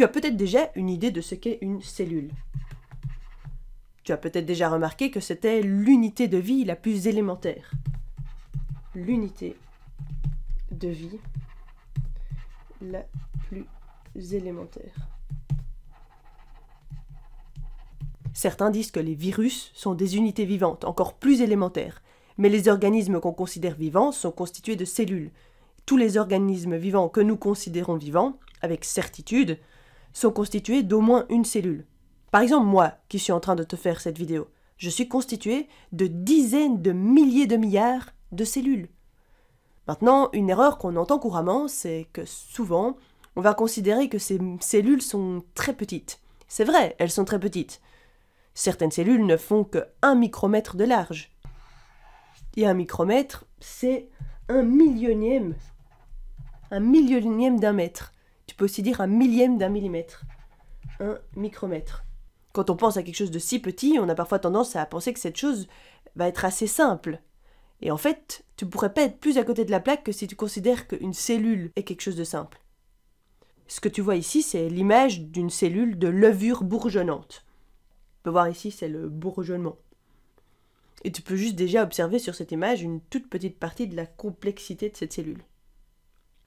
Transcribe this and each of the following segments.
Tu as peut-être déjà une idée de ce qu'est une cellule. Tu as peut-être déjà remarqué que c'était l'unité de vie la plus élémentaire. L'unité de vie la plus élémentaire. Certains disent que les virus sont des unités vivantes, encore plus élémentaires, mais les organismes qu'on considère vivants sont constitués de cellules. Tous les organismes vivants que nous considérons vivants, avec certitude, sont constitués d'au moins une cellule. Par exemple, moi, qui suis en train de te faire cette vidéo, je suis constitué de dizaines de milliers de milliards de cellules. Maintenant, une erreur qu'on entend couramment, c'est que souvent, on va considérer que ces cellules sont très petites. C'est vrai, elles sont très petites. Certaines cellules ne font que 1 micromètre de large. Et un micromètre, c'est un millionième, un millionième d'un mètre aussi dire un millième d'un millimètre, un micromètre. Quand on pense à quelque chose de si petit, on a parfois tendance à penser que cette chose va être assez simple. Et en fait, tu ne pourrais pas être plus à côté de la plaque que si tu considères qu'une cellule est quelque chose de simple. Ce que tu vois ici, c'est l'image d'une cellule de levure bourgeonnante. Tu peux voir ici, c'est le bourgeonnement. Et tu peux juste déjà observer sur cette image une toute petite partie de la complexité de cette cellule.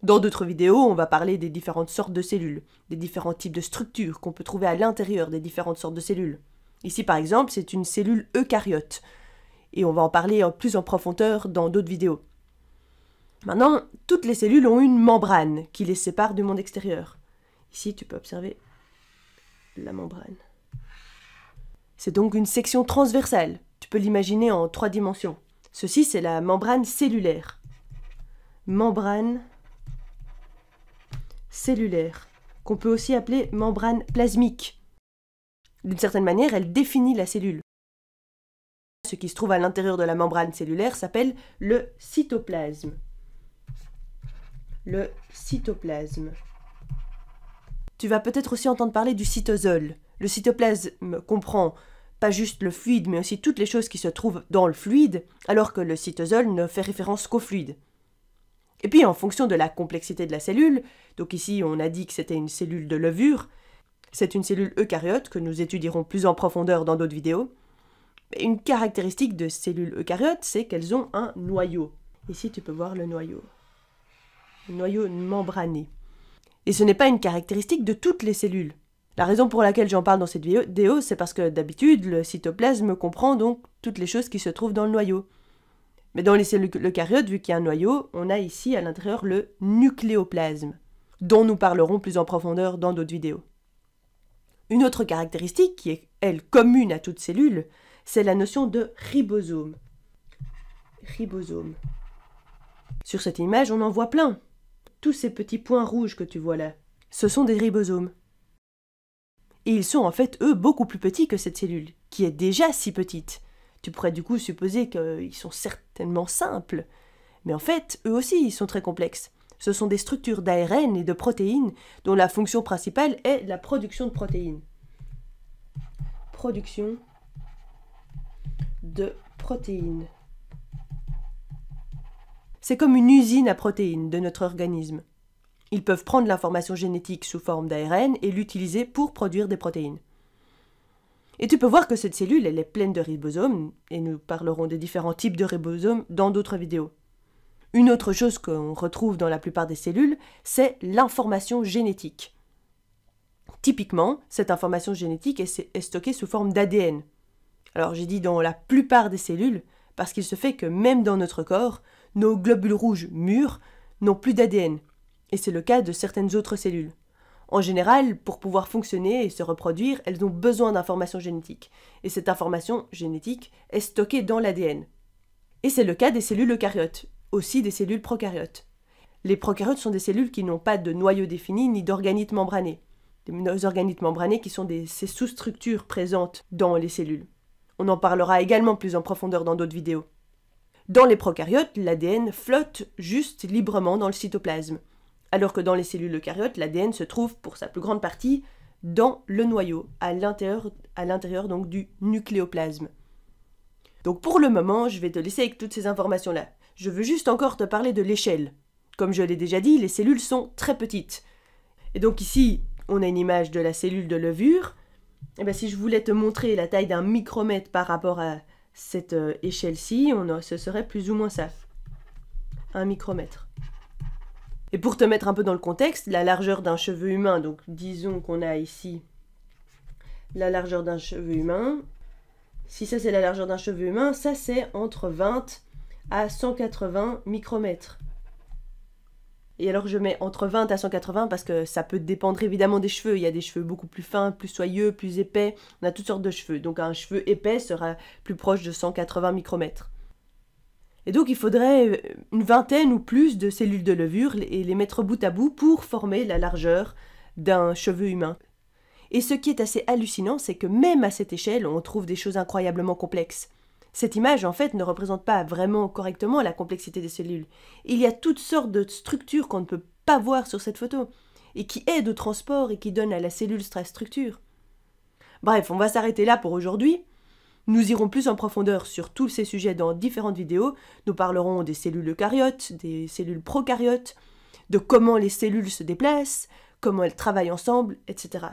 Dans d'autres vidéos, on va parler des différentes sortes de cellules, des différents types de structures qu'on peut trouver à l'intérieur des différentes sortes de cellules. Ici, par exemple, c'est une cellule eucaryote, et on va en parler en plus en profondeur dans d'autres vidéos. Maintenant, toutes les cellules ont une membrane qui les sépare du monde extérieur. Ici, tu peux observer la membrane. C'est donc une section transversale. Tu peux l'imaginer en trois dimensions. Ceci, c'est la membrane cellulaire. Membrane cellulaire, qu'on peut aussi appeler membrane plasmique. D'une certaine manière, elle définit la cellule. Ce qui se trouve à l'intérieur de la membrane cellulaire s'appelle le cytoplasme. Le cytoplasme. Tu vas peut-être aussi entendre parler du cytosol. Le cytoplasme comprend pas juste le fluide, mais aussi toutes les choses qui se trouvent dans le fluide, alors que le cytosol ne fait référence qu'au fluide. Et puis en fonction de la complexité de la cellule, donc ici on a dit que c'était une cellule de levure, c'est une cellule eucaryote que nous étudierons plus en profondeur dans d'autres vidéos. Une caractéristique de cellules eucaryotes, c'est qu'elles ont un noyau. Ici tu peux voir le noyau. Le noyau membrané. Et ce n'est pas une caractéristique de toutes les cellules. La raison pour laquelle j'en parle dans cette vidéo, c'est parce que d'habitude, le cytoplasme comprend donc toutes les choses qui se trouvent dans le noyau. Mais dans les cellules eucaryotes, vu qu'il y a un noyau, on a ici à l'intérieur le nucléoplasme, dont nous parlerons plus en profondeur dans d'autres vidéos. Une autre caractéristique qui est, elle, commune à toute cellules, c'est la notion de ribosome. Ribosome. Sur cette image, on en voit plein. Tous ces petits points rouges que tu vois là, ce sont des ribosomes. Et ils sont en fait, eux, beaucoup plus petits que cette cellule, qui est déjà si petite. Tu pourrais du coup supposer qu'ils sont certainement simples. Mais en fait, eux aussi, ils sont très complexes. Ce sont des structures d'ARN et de protéines dont la fonction principale est la production de protéines. Production de protéines. C'est comme une usine à protéines de notre organisme. Ils peuvent prendre l'information génétique sous forme d'ARN et l'utiliser pour produire des protéines. Et tu peux voir que cette cellule, elle est pleine de ribosomes, et nous parlerons des différents types de ribosomes dans d'autres vidéos. Une autre chose qu'on retrouve dans la plupart des cellules, c'est l'information génétique. Typiquement, cette information génétique est, stockée sous forme d'ADN. Alors j'ai dit dans la plupart des cellules, parce qu'il se fait que même dans notre corps, nos globules rouges mûrs n'ont plus d'ADN, et c'est le cas de certaines autres cellules. En général, pour pouvoir fonctionner et se reproduire, elles ont besoin d'informations génétiques. Et cette information génétique est stockée dans l'ADN. Et c'est le cas des cellules eucaryotes, aussi des cellules procaryotes. Les procaryotes sont des cellules qui n'ont pas de noyau défini ni d'organites membranés. Des organites membranés qui sont ces sous-structures présentes dans les cellules. On en parlera également plus en profondeur dans d'autres vidéos. Dans les procaryotes, l'ADN flotte juste librement dans le cytoplasme alors que dans les cellules eucaryotes, l'ADN se trouve pour sa plus grande partie dans le noyau, à l'intérieur, donc du nucléoplasme. Donc pour le moment, je vais te laisser avec toutes ces informations-là. Je veux juste encore te parler de l'échelle. Comme je l'ai déjà dit, les cellules sont très petites. Et donc ici, on a une image de la cellule de levure. Et eh bien si je voulais te montrer la taille d'un micromètre par rapport à cette euh, échelle-ci, on ce serait plus ou moins ça. Un micromètre. Et pour te mettre un peu dans le contexte, la largeur d'un cheveu humain, donc disons qu'on a ici la largeur d'un cheveu humain. Si ça c'est la largeur d'un cheveu humain, ça c'est entre 20 à 180 micromètres. Et alors je mets entre 20 à 180 parce que ça peut dépendre évidemment des cheveux. Il y a des cheveux beaucoup plus fins, plus soyeux, plus épais. On a toutes sortes de cheveux. Donc un cheveu épais sera plus proche de 180 micromètres. Et donc il faudrait euh, une vingtaine ou plus de cellules de levure et les mettre bout à bout pour former la largeur d'un cheveu humain. Et ce qui est assez hallucinant, c'est que même à cette échelle, on trouve des choses incroyablement complexes. Cette image, en fait, ne représente pas vraiment correctement la complexité des cellules. Il y a toutes sortes de structures qu'on ne peut pas voir sur cette photo, et qui aident au transport et qui donnent à la cellule sa structure. Bref, on va s'arrêter là pour aujourd'hui. Nous irons plus en profondeur sur tous ces sujets dans différentes vidéos. Nous parlerons des cellules eucaryotes, des cellules procaryotes, de comment les cellules se déplacent, comment elles travaillent ensemble, etc.